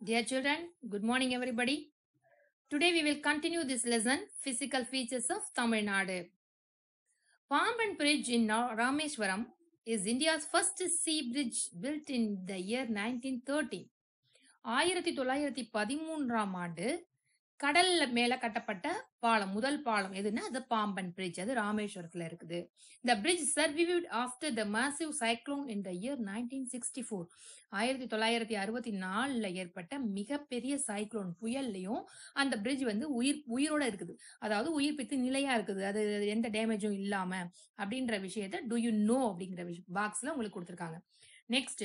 Dear children, good morning everybody. Today we will continue this lesson, Physical Features of Tamil Nadu. Pamban Bridge in Rameshwaram is India's first sea bridge built in the year 1930. ஆயிரத்தி தொள்ளாயிரத்தி ஆண்டு கடல்ல மேல கட்டப்பட்ட பாலம் முதல் பாலம் எதுன்னா அது பாம்பன் பிரிட்ஜ் அது ராமேஸ்வரத்துல இருக்குது இந்த bridge survived after the massive cyclone in the year nineteen sixty four ஆயிரத்தி தொள்ளாயிரத்தி அறுபத்தி நாலுல ஏற்பட்ட மிகப்பெரிய சைக்ளோன் புயல்லையும் அந்த பிரிட்ஜ் வந்து உயிர் உயிரோட இருக்குது அதாவது உயிர் பித்து நிலையா இருக்குது அது எந்த டேமேஜும் இல்லாம அப்படின்ற விஷயத்த டு யூ நோ அப்படிங்கிற பாக்ஸ்ல உங்களுக்கு கொடுத்துருக்காங்க next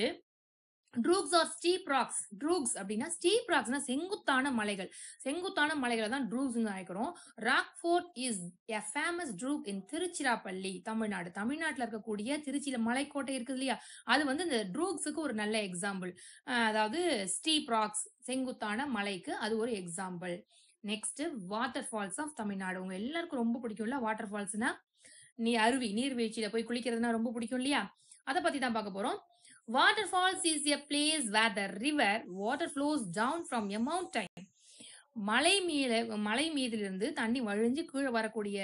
droogs are steep rocks droogs அப்படின்னா ஸ்டீப் ராக்ஸ்னா செங்குத்தான மலைகள் செங்குத்தான மலைகளை தான் ட்ரூக்ஸ்னு அழைக்கிறோம் rock fort is a famous droog in Tiruchirappalli Tamil Nadu தமிழ்நாட்டில் இருக்கக்கூடிய திருச்சியில் மலைக்கோட்டை இருக்குது இல்லையா அது வந்து இந்த ட்ரூக்ஸுக்கு ஒரு நல்ல எக்ஸாம்பிள் அதாவது ஸ்டீப் ராக்ஸ் செங்குத்தான மலைக்கு அது ஒரு example next water falls of Tamil Nadu உங்க எல்லாருக்கும் ரொம்ப பிடிக்கும்ல வாட்டர் ஃபால்ஸ்னா நீ அருவி நீர்வீழ்ச்சியில போய் குளிக்கிறதுனா ரொம்ப பிடிக்கும் இல்லையா அதை பத்தி தான் பார்க்க போறோம் waterfalls is a place where the river water flows down from a mountain மலை மீல மலை மீதிலிருந்து தண்ணி வழிஞ்சு கீழே வரக்கூடிய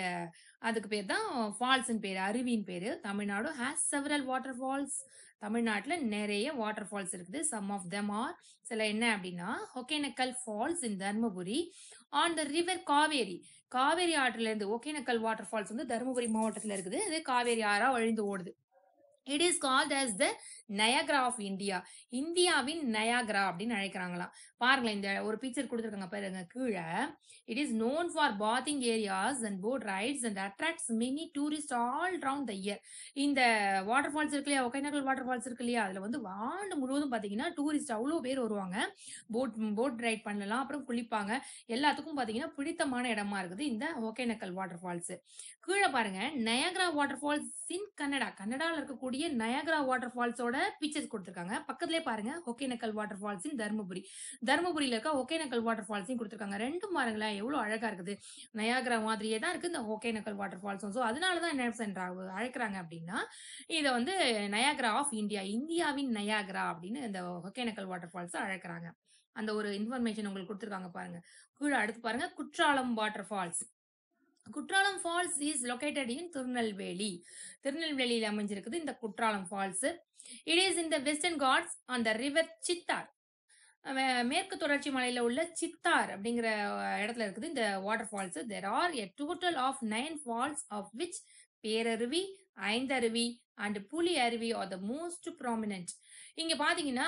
அதுக்கு பேர் தான் ஃபால்ஸ்ன்னு பேர் அருவின்னு பேர் Tamil Nadu has several water falls தமிழ்நாட்டில் நிறைய வாட்டர் ஃபால்ஸ் இருக்குது சம் ஆஃப் தெம் ஆர் சில என்ன அப்படின்னா Hogenakkal falls in Dharmapuri on the river Kaveri Kaveri ஆற்றிலிருந்து ஒகேனக்கல் வாட்டர் ஃபால்ஸ் வந்து தருமபுரி மாவட்டத்தில் இருக்குது இது காவேரி ஆறாக வழிந்து ஓடுது it is called as the Niagara of India இந்தியாவின் நயாகரா அப்படின்னு அழைக்கிறாங்களாம் பாருங்களேன் இந்த ஒரு பிக்சர் கொடுத்துருக்காங்க பாருங்க கீழே it is known for bathing areas and boat rides and attracts many tourist all round the year இந்த வாட்டர் ஃபால்ஸ் இருக்கு இல்லையா ஒகைநகல் வாட்டர் ஃபால்ஸ் இருக்கு இல்லையா அதில் வந்து ஆண்டு முழுவதும் பார்த்தீங்கன்னா டூரிஸ்ட் அவ்வளோ பேர் வருவாங்க போட் போட் ரைட் பண்ணலாம் அப்புறம் குளிப்பாங்க எல்லாத்துக்கும் பார்த்தீங்கன்னா பிடித்தமான இடமா இருக்குது இந்த ஒகேனக்கல் வாட்டர் ஃபால்ஸ் கீழே பாருங்க Niagara water falls in Kannada கன்னடாவில் இருக்கக்கூடிய இருக்கக்கூடிய நயாகரா வாட்டர் ஃபால்ஸோட பிக்சர்ஸ் கொடுத்துருக்காங்க பக்கத்துலேயே பாருங்க ஒகேனக்கல் வாட்டர் ஃபால்ஸின் தருமபுரி தருமபுரியில் இருக்க ஒகேனக்கல் வாட்டர் ஃபால்ஸையும் கொடுத்துருக்காங்க ரெண்டும் பாருங்களேன் எவ்வளோ அழகாக இருக்குது நயாகரா மாதிரியே தான் இருக்குது இந்த ஒகேனக்கல் வாட்டர் ஃபால்ஸும் ஸோ அதனால தான் என்ன அழைக்கிறாங்க அப்படின்னா இதை வந்து நயாகரா ஆஃப் இந்தியா இந்தியாவின் நயாகரா அப்படின்னு இந்த ஒகேனக்கல் வாட்டர் ஃபால்ஸை அழைக்கிறாங்க அந்த ஒரு இன்ஃபர்மேஷன் உங்களுக்கு கொடுத்துருக்காங்க பாருங்க கீழே அடுத்து பாருங்க Courtallam water falls Courtallam falls is located in Tirunelveli திருநெல்வேலியில் அமைஞ்சிருக்குது இந்த Courtallam falls it is in the western Ghats on the river Chittar மேற்கு தொடர்ச்சி மலையில் உள்ள சித்தார் அப்படிங்கிற இடத்துல இருக்குது இந்த water falls there are a total of nine falls of which Peraruvi Aintharuvi and Puli Aruvi R the most prominent இங்க பாத்தீங்கன்னா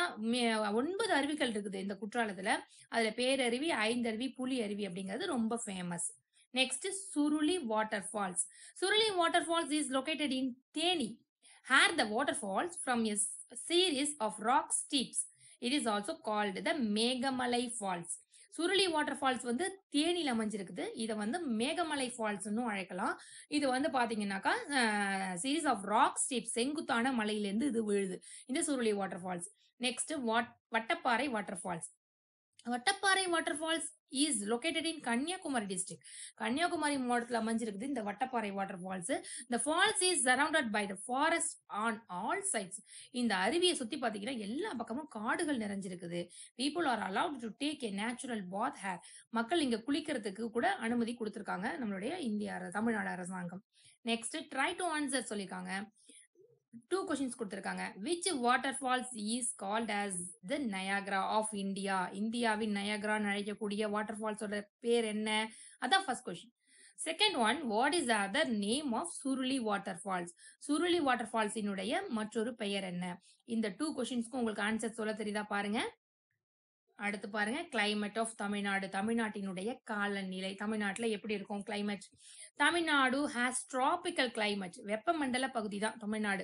ஒன்பது அருவிகள் இருக்குது இந்த குற்றாலத்துல அதுல பேரருவி ஐந்தருவி புலி அருவி அப்படிங்கிறது ரொம்ப famous Suruli water falls Suruli water falls is is in Theni here the water falls from a series of rock steeps It is also called the Meghamalai falls Suruli water falls வந்து தேனியில் அமைஞ்சிருக்குது இதை வந்து மேகமலை ஃபால்ஸ்ன்னு அழைக்கலாம் இது வந்து பார்த்தீங்கன்னாக்கா சீரீஸ் ஆஃப் ராக் ஸ்டீப் செங்குத்தான மலையிலேருந்து இது விழுது இந்த Suruli water falls next what Vattaparai water falls Vattaparai water falls is located in Kanniyakumari district Kanniyakumari மாவட்டத்தில் அமைஞ்சிருக்குது இந்த வட்டப்பாறை வாட்டர் ஃபால்ஸ் இந்த falls is surrounded by the forest on all sides இந்த அருவியை சுற்றி பார்த்தீங்கன்னா எல்லா பக்கமும் காடுகள் நிறைஞ்சிருக்குது people are allowed to take a natural bath here மக்கள் இங்கே குளிக்கிறதுக்கு கூட அனுமதி கொடுத்துருக்காங்க நம்மளுடைய இந்திய தமிழ்நாடு அரசாங்கம் நெக்ஸ்ட் ட்ரை டு ஆன்சர் சொல்லியிருக்காங்க டூ கொஷின்ஸ் கொடுத்துருக்காங்க which water falls is called as the Niagara of India இந்தியாவின் நயாகரான்னு அழைக்கக்கூடிய வாட்டர் ஃபால்ஸோட பேர் என்ன அதான் first question second one what is other name of Suruli water falls Suruli water ஃபால்ஸினுடைய மற்றொரு பெயர் என்ன இந்த டூ கொஷின்ஸ்க்கும் உங்களுக்கு ஆன்சர் சொல்ல தெரியுதா பாருங்க அடுத்து பாருங்க கிளைமேட் ஆஃப் தமிழ்நாடு தமிழ்நாட்டினுடைய காலநிலை தமிழ்நாட்டில் எப்படி இருக்கும் climate Tamil Nadu has tropical climate வெப்பமண்டல பகுதி தான் Tamil Nadu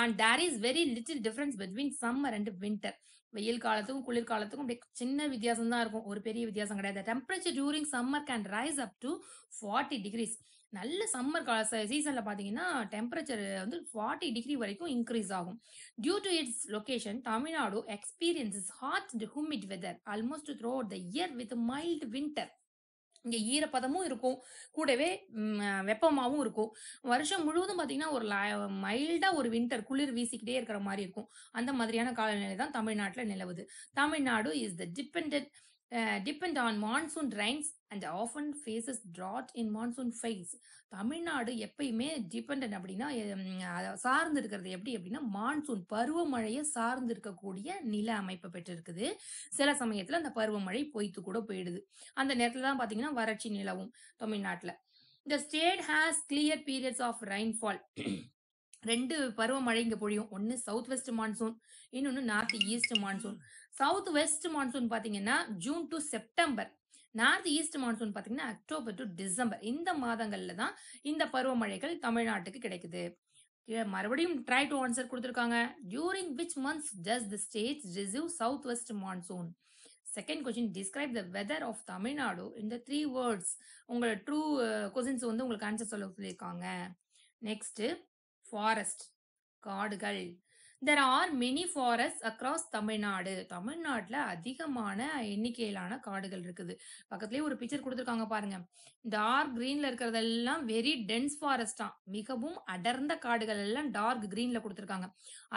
and there is very little difference between summer and winter வெயில் காலத்துக்கும் குளிர் காலத்துக்கும் அப்படியே சின்ன வித்தியாசம் தான் இருக்கும் ஒரு பெரிய வித்தியாசம் கிடையாது temperature during summer can rise up to forty degrees நல்ல சம்மர் கால சீசனில் பார்த்தீங்கன்னா டெம்பரேச்சர் வந்து ஃபார்ட்டி டிகிரி வரைக்கும் இன்க்ரீஸ் ஆகும் due to its location Tamil Nadu experiences hot humid weather almost throughout the year with mild winter இங்கே ஈரப்பதமும் இருக்கும் கூடவே வெப்பமாகவும் இருக்கும் வருஷம் முழுவதும் பார்த்தீங்கன்னா ஒரு மைல்டாக ஒரு வின்டர் குளிர் வீசிக்கிட்டே இருக்கிற மாதிரி இருக்கும் அந்த மாதிரியான காலநிலை தான் தமிழ்நாட்டில் நிலவுது Tamil Nadu is the dependent depend on monsoon rains and often faces drought in monsoon phase Tamil Nadu எப்பயுமே டிபெண்ட் அப்படின்னா சார்ந்து இருக்கிறது எப்படி அப்படின்னா மான்சூன் பருவமழையை சார்ந்து இருக்கக்கூடிய நில அமைப்பு பெற்றிருக்குது சில சமயத்தில் அந்த பருவமழை பொய்த்து கூட போயிடுது அந்த நேரத்தில் தான் பார்த்தீங்கன்னா வறட்சி நிலவும் தமிழ்நாட்டில் the state has clear periods of rainfall ரெண்டு பருவமழை இங்கே பொழியும் ஒன்று சவுத் வெஸ்ட் மான்சூன் இன்னொன்று north east monsoon south west monsoon பார்த்தீங்கன்னா June to September north east monsoon பார்த்தீங்கன்னா அக்டோபர் டு டிசம்பர் இந்த மாதங்களில் தான் இந்த பருவமழைகள் தமிழ்நாட்டுக்கு கிடைக்குது மறுபடியும் ட்ரை டு ஆன்சர் கொடுத்துருக்காங்க during which months does the state receive south west monsoon second question describe the weather of Tamil Nadu இந்த த்ரீ வேர்ட்ஸ் உங்களோட ட்ரூ கொஸ்டின்ஸ் வந்து உங்களுக்கு ஆன்சர் சொல்ல சொல்லியிருக்காங்க நெக்ஸ்ட் ஃபாரஸ்ட் காடுகள் there are many forest across Tamil Nadu தமிழ்நாட்டில் அதிகமான எண்ணிக்கையிலான காடுகள் இருக்குது பக்கத்துலேயே ஒரு பிக்சர் கொடுத்துருக்காங்க பாருங்க டார்க் கிரீன்ல இருக்கிறதெல்லாம் வெரி டென்ஸ் ஃபாரஸ்டா மிகவும் அடர்ந்த காடுகள் எல்லாம் டார்க் கிரீன்ல கொடுத்துருக்காங்க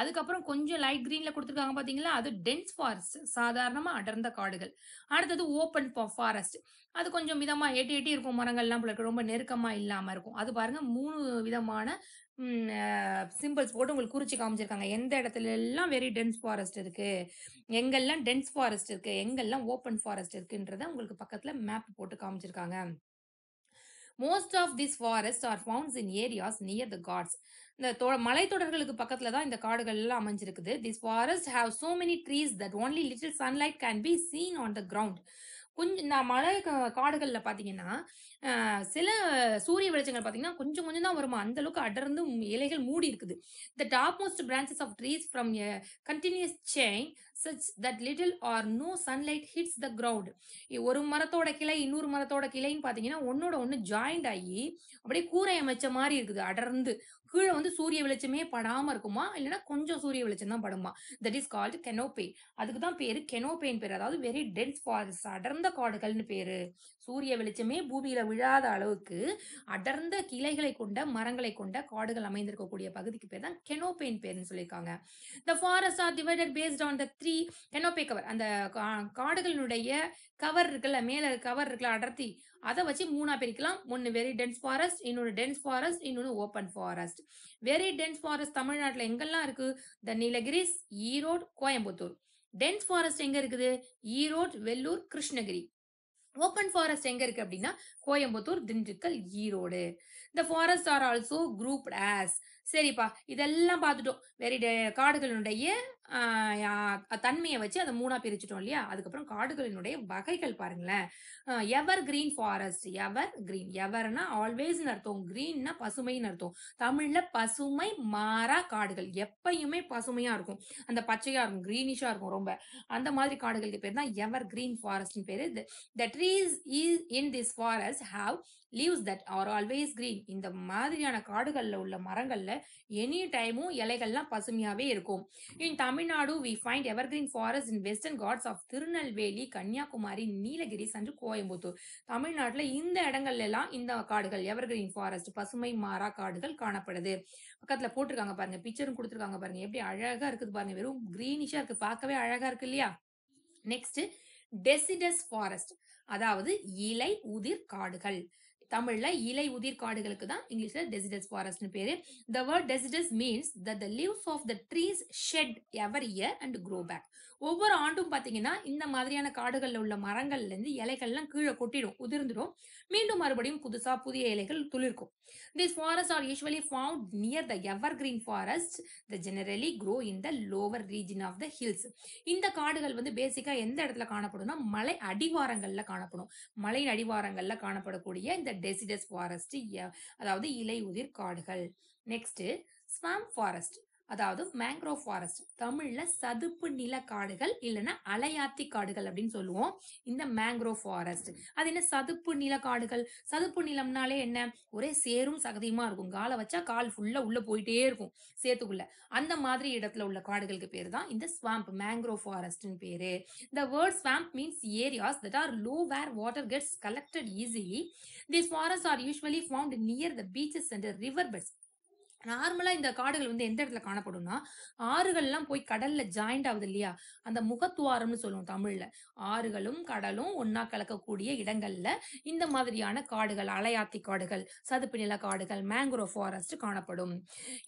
அதுக்கப்புறம் கொஞ்சம் லைட் கிரீன்ல கொடுத்துருக்காங்க பார்த்தீங்களா அது டென்ஸ் ஃபாரஸ்ட் சாதாரணமாக அடர்ந்த காடுகள் அடுத்தது ஓப்பன் ஃபாரஸ்ட் அது கொஞ்சம் மிதமாக எட்டி எட்டி இருக்கும் மரங்கள்லாம் ரொம்ப நெருக்கமாக இல்லாமல் இருக்கும் அது பாருங்க மூணு விதமான சிம்பிள்ஸ் போட்டு உங்களுக்கு குறிச்சு காமிச்சிருக்காங்க. எந்த இடத்துல எல்லாம் வெரி டென்ஸ் ஃபாரஸ்ட் இருக்கு. எங்கெல்லாம் டென்ஸ் ஃபாரஸ்ட் இருக்கு. எங்கெல்லாம் ஓப்பன் ஃபாரஸ்ட் இருக்குன்றத உங்களுக்கு பக்கத்துல மேப் போட்டு காமிச்சிருக்காங்க. Most of this forest are founds in areas near the Ghats. இந்த தொ மலைத்தொடர்களுக்கு பக்கத்துல தான் இந்த காடுகள் எல்லாம் அமைஞ்சிருக்குது. This forest have so many trees that only little sunlight can be seen on the ground. கொஞ்சம் இந்த மலை காடுகளில் பார்த்தீங்கன்னா சில சூரிய வெளிச்சங்கள் பார்த்தீங்கன்னா கொஞ்சம் கொஞ்சம் தான் வருமா அந்த அளவுக்கு அடர்ந்து இலைகள் மூடி இருக்குது the top most branches of trees from a continuous chain such that little or no sunlight hits the ground ஒரு மரத்தோட கிளை இன்னொரு மரத்தோட கிளைன்னு பார்த்தீங்கன்னா ஒன்னோட ஒன்று ஜாயிண்ட் ஆகி அப்படியே கூரை அமைச்ச மாதிரி இருக்குது அடர்ந்து கீழே வந்து சூரிய வெளிச்சமே படாமல் இருக்குமா இல்லைன்னா கொஞ்சம் சூரிய வெளிச்சம் தான் படுமா தட் இஸ் கால்டு கெனோபே அதுக்கு தான் பேர் கெனோபேன் பேர் அதாவது வெரி டென்ஸ் ஃபாரஸ்ட் அடர்ந்த காடுகள்னு பேர் சூரிய வெளிச்சமே பூமியில் விழாத அளவுக்கு அடர்ந்த கிளைகளை கொண்ட மரங்களை கொண்ட காடுகள் அமைந்திருக்கக்கூடிய பகுதிக்கு பேர் தான் கெனோபேன் பேர்னு சொல்லியிருக்காங்க the forest are divided based on the three canopy cover அந்த காடுகளினுடைய கவர் இருக்குல்ல மேலே கவர் இருக்குல்ல அடர்த்தி அதை வச்சு மூணா பிரிக்கலாம் ஒன்று வெரி டென்ஸ் ஃபாரஸ்ட் இன்னொன்னு டென்ஸ் ஃபாரஸ்ட் இன்னொன்று open forest very dense forest தமிழ்நாட்டில் எங்கெல்லாம் இருக்கு the Nilgiris Erode Coimbatore dense forest எங்க இருக்குது ஈரோடு வெல்லூர் கிருஷ்ணகிரி ஓப்பன் ஃபாரஸ்ட் எங்க இருக்கு அப்படின்னா கோயம்புத்தூர் திண்டுக்கல் ஈரோடு இந்த forest are also group as சரிப்பா இதெல்லாம் பார்த்துட்டோம் வெரி eh, காடுகளுடைய தன்மையை வச்சு அதை மூணா பிரிச்சுட்டோம் இல்லையா அதுக்கப்புறம் காடுகளினுடைய வகைகள் பாருங்களேன் evergreen forest evergreen எவர்னா ஆல்வேஸ் அர்த்தம் கிரீன்னா பசுமைன்னு அர்த்தம் தமிழ்ல பசுமை மாறா காடுகள் எப்பயுமே பசுமையா இருக்கும் அந்த பச்சையா இருக்கும் கிரீனிஷா இருக்கும் ரொம்ப அந்த மாதிரி காடுகளுக்கு பேர் தான் எவர் கிரீன் ஃபாரஸ்ட்னு பேரு the trees is in this forest have leaves that are always green இந்த மாதிரியான காடுகள்ல உள்ள மரங்கள்ல எனி டைமும் இலைகள்லாம் பசுமையாவே இருக்கும் in Tamil Tamil Nadu we find find forest in western ghats of Tirunelveli Kanyakumari Kanyakumari, Nilagiri, Coimbatore தமிழ்நாட்டில் இந்த இடங்கள்ல எல்லாம் இந்த காடுகள் எவர்கிரீன் ஃபாரஸ்ட் பசுமை மாறா காடுகள் காணப்படுது பக்கத்தில் போட்டிருக்காங்க பாருங்க பிக்சரும் கொடுத்துருக்காங்க பாருங்க எப்படி அழகா இருக்குது பாருங்க வெறும் கிரீனிஷா இருக்கு பார்க்கவே அழகா இருக்கு இல்லையா நெக்ஸ்ட் டெசிடஸ் ஃபாரஸ்ட் அதாவது இலை உதிர் காடுகள் தமிழ்ல இலை உதிர் காடுகளுக்கு தான் இங்கிலீஷ்ல டெசிடஸ் ஃபாரஸ்ட்னு பேரு the word deciduous means the the leaves of the trees shed ever year and grow back ஒவ்வொரு ஆண்டும் பார்த்தீங்கன்னா இந்த மாதிரியான காடுகளில் உள்ள மரங்கள்லேருந்து இலைகள்லாம் கீழே கொட்டிடும் உதிர்ந்துடும் மீண்டும் மறுபடியும் புதுசாக புதிய இலைகள் துளிர்க்கும் this forest are usually found near the evergreen forest the generally grow in the lower region of the hills இந்த காடுகள் வந்து பேசிக்காக எந்த இடத்துல காணப்படும்னா மலை அடிவாரங்களில் காணப்படும் மலையின் அடிவாரங்களில் காணப்படக்கூடிய இந்த டெசிடஸ் ஃபாரஸ்ட் அதாவது இலை உதிர் காடுகள் நெக்ஸ்ட் ஸ்வாம் ஃபாரஸ்ட் அதாவது மேங்க்ரோவ் ஃபாரஸ்ட் தமிழ்ல சதுப்பு நில காடுகள் இல்லைன்னா அலையாத்தி காடுகள் அப்படின்னு சொல்லுவோம் இந்த மேங்க்ரோவ் ஃபாரஸ்ட் அது என்ன சதுப்பு நில காடுகள் சதுப்பு நிலம்னாலே என்ன ஒரே சேரும் சகதியுமா இருக்கும் காலை வச்சா கால் ஃபுல்லா உள்ள போயிட்டே இருக்கும் சேத்துக்குள்ள அந்த மாதிரி இடத்துல உள்ள காடுகளுக்கு பேர் தான் இந்த ஸ்வாம்ப் மேங்க்ரோவ் ஃபாரஸ்ட்னு பேரு the word swamp means areas that are low where water gets collected easily this forest are usually found near the beaches and river beds நார்மலாக இந்த காடுகள் வந்து எந்த இடத்துல காணப்படும்னா ஆறுகள்லாம் போய் கடலில் ஜாயிண்ட் ஆகுது இல்லையா அந்த முகத்துவாரம்னு சொல்லுவோம் தமிழில் ஆறுகளும் கடலும் ஒன்னா கலக்கக்கூடிய இடங்களில் இந்த மாதிரியான காடுகள் அலையாத்தி காடுகள் சதுப்பு நில காடுகள் மேங்க்ரோவ் ஃபாரஸ்ட் காணப்படும்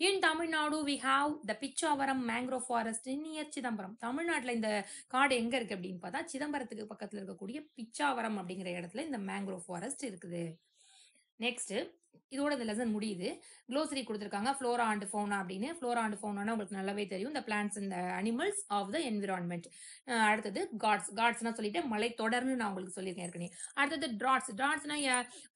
in Tamil Nadu we have the Pichavaram mangrove forest near Chidambaram தமிழ்நாட்டில் இந்த காடு எங்கே இருக்குது அப்படின்னு பார்த்தா சிதம்பரத்துக்கு பக்கத்தில் இருக்கக்கூடிய பிச்சாவரம் அப்படிங்கிற இடத்துல இந்த மேங்க்ரோவ் ஃபாரஸ்ட் இருக்குது நெக்ஸ்ட் இதோட இந்த லெசன் முடியுது க்ளோசரி கொடுத்துருக்காங்க ஃப்ளோரா அண்ட் ஃபோனா அப்படின்னு ஃப்ளோரா அண்ட் ஃபோனா உங்களுக்கு நல்லாவே தெரியும் இந்த பிளான்ஸ் இந்த அனிமல்ஸ் ஆஃப் த என்விரான்மெண்ட் அடுத்தது காட்ஸ் காட்ஸ்னா சொல்லிட்டு மலை தொடர்னு நான் உங்களுக்கு சொல்லியிருக்கேன் ஏற்கனவே அடுத்தது ட்ராட்ஸ் ட்ராட்ஸ்னா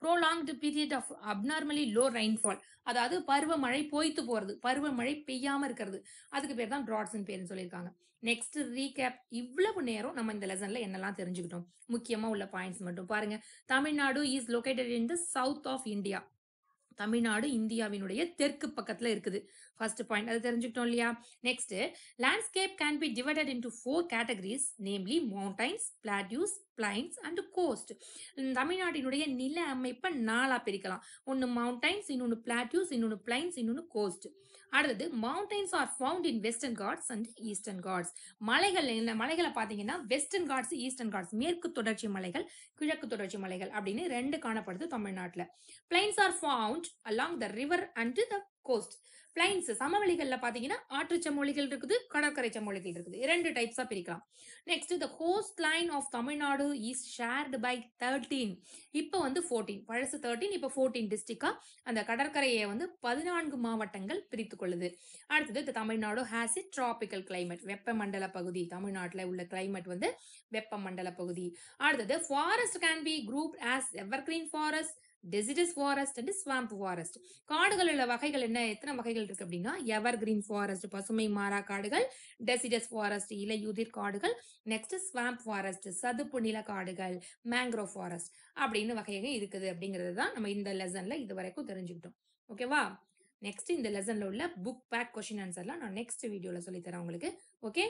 prolonged period of abnormally low rainfall அதாவது பருவமழை பொய்த்து போகிறது பருவமழை பெய்யாமல் இருக்கிறது அதுக்கு பேர் தான் ட்ராட்ஸ்னு பேர்னு சொல்லியிருக்காங்க நெக்ஸ்ட் ரீகேப் இவ்வளவு நேரம் நம்ம இந்த லெசன்ல என்னெல்லாம் தெரிஞ்சுக்கிட்டோம் முக்கியமா உள்ள பாயிண்ட்ஸ் மட்டும் பாருங்க Tamil Nadu is located in the south of India Tamil Nadu இந்தியாவினுடைய தெற்கு பக்கத்துல இருக்குது ஃபர்ஸ்ட் பாயிண்ட் அது தெரிஞ்சுக்கிட்டோம் இல்லையா next landscape can be divided into four categories namely mountains plateaus plains and coast தமிழ்நாட்டினுடைய நில அமைப்பை நாளாக பிரிக்கலாம் ஒன்று மவுண்டைன்ஸ் இன்னொன்று பிளாட்யூஸ் இன்னொன்று பிளைன்ஸ் இன்னொன்று கோஸ்ட் அடுத்தது mountains are found in western ghats and eastern ghats மலைகள் என்ன மலைகளை பார்த்தீங்கன்னா வெஸ்டர்ன் காட்ஸ் ஈஸ்டர்ன் காட்ஸ் மேற்கு தொடர்ச்சி மலைகள் கிழக்கு தொடர்ச்சி மலைகள் அப்படின்னு ரெண்டு காணப்படுது தமிழ்நாட்டில் plains are found along the river and the coast plains சமவெளிகள்ல பாத்தீங்கன்னா ஆற்று செம்மொழிகள் இருக்குது கடற்கரை செம்மொழிகள் இருக்குது இரண்டு ஆஃப் பிரிக்கலாம் next the coast line of Tamil Nadu is shared by thirteen இப்போ வந்து ஃபோர்டீன் பழசு தேர்ட்டீன் இப்போ ஃபோர்டீன் டிஸ்ட்ரிக்டா அந்த கடற்கரையை வந்து பதினான்கு மாவட்டங்கள் பிரித்து கொள்ளுது அடுத்தது இந்த Tamil Nadu has a tropical climate மண்டல பகுதி தமிழ்நாட்டில் உள்ள கிளைமேட் வந்து மண்டல பகுதி அடுத்தது forest can be group as green forest deciduous forest and swamp forest உள்ள வகைகள் என்ன எத்தனை வகைகள் இருக்கு அப்படின்னா எவர் கிரீன் ஃபாரஸ்ட் பசுமை மாறா காடுகள் டெசிடஸ் ஃபாரஸ்ட் இலையுதிர் காடுகள் நெக்ஸ்ட் ஸ்வாம்ப் ஃபாரஸ்ட் சதுப்பு நில காடுகள் மேங்க்ரோ ஃபாரஸ்ட் அப்படின்னு வகையாக இருக்குது அப்படிங்கிறது தான் நம்ம இந்த லெசன்ல இது வரைக்கும் தெரிஞ்சுக்கிட்டோம் ஓகேவா நெக்ஸ்ட் இந்த லெசன்ல உள்ள புக் பேக் கொஸ்டின் ஆன்சர்லாம் நான் நெக்ஸ்ட் வீடியோல சொல்லித்தரேன் உங்களுக்கு ஓகே